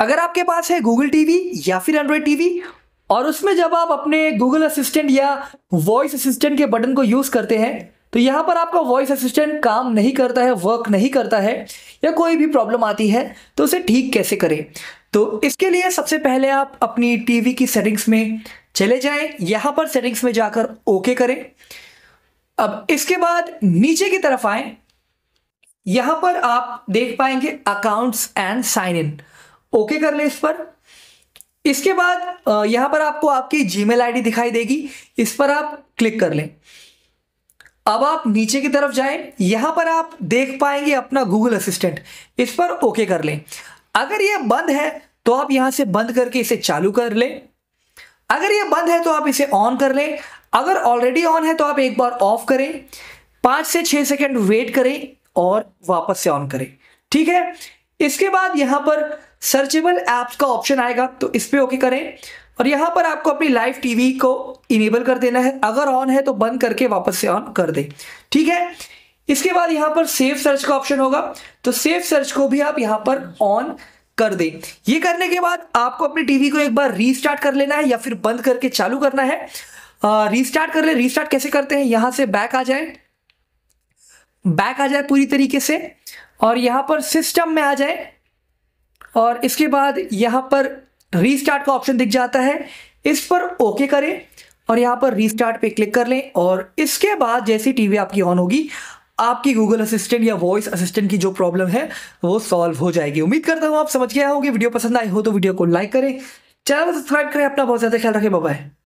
अगर आपके पास है गूगल टीवी या फिर एंड्रॉयड टीवी और उसमें जब आप अपने गूगल असिस्टेंट या वॉइस असिस्टेंट के बटन को यूज़ करते हैं तो यहाँ पर आपका वॉइस असिस्टेंट काम नहीं करता है वर्क नहीं करता है या कोई भी प्रॉब्लम आती है तो उसे ठीक कैसे करें तो इसके लिए सबसे पहले आप अपनी टीवी की सेटिंग्स में चले जाएं यहाँ पर सेटिंग्स में जाकर ओके करें अब इसके बाद नीचे की तरफ आए यहाँ पर आप देख पाएंगे accounts and sign in okay कर ले इस पर इसके बाद यहां पर आपको आपकी जीमेल आईडी दिखाई देगी इस पर आप क्लिक कर लें अब आप नीचे की तरफ जाएं यहां पर आप देख पाएंगे अपना गूगल असिस्टेंट इस पर ओके कर लें अगर यह बंद है तो आप यहां से बंद करके इसे चालू कर लें अगर यह बंद है तो आप इसे ऑन कर लें अगर ऑलरेडी ऑन है तो आप एक बार ऑफ करें पांच से छह सेकेंड वेट करें और वापस से ऑन करें ठीक है इसके बाद यहां पर सर्चेबल ऐप्स का ऑप्शन आएगा तो इस पर ओके करें और यहाँ पर आपको अपनी लाइव टीवी को इनेबल कर देना है अगर ऑन है तो बंद करके वापस से ऑन कर दें ठीक है इसके बाद यहाँ पर सेफ सर्च का ऑप्शन होगा तो सेफ सर्च को भी आप यहाँ पर ऑन कर दें ये करने के बाद आपको अपनी टीवी को एक बार रीस्टार्ट कर लेना है या फिर बंद करके चालू करना है रीस्टार्ट कर ले रीस्टार्ट कैसे करते हैं यहाँ से बैक आ जाए बैक आ जाए पूरी तरीके से और यहाँ पर सिस्टम में आ जाए और इसके बाद यहाँ पर रीस्टार्ट का ऑप्शन दिख जाता है इस पर ओके करें और यहाँ पर रीस्टार्ट पे क्लिक कर लें और इसके बाद जैसी टीवी आपकी ऑन होगी आपकी गूगल असिस्टेंट या वॉइस असिस्टेंट की जो प्रॉब्लम है वो सॉल्व हो जाएगी उम्मीद करता हूँ आप समझ गया होगी वीडियो पसंद आई हो तो वीडियो को लाइक करें चैनल सब्सक्राइब करें अपना बहुत ज़्यादा ख्याल रखें बाबा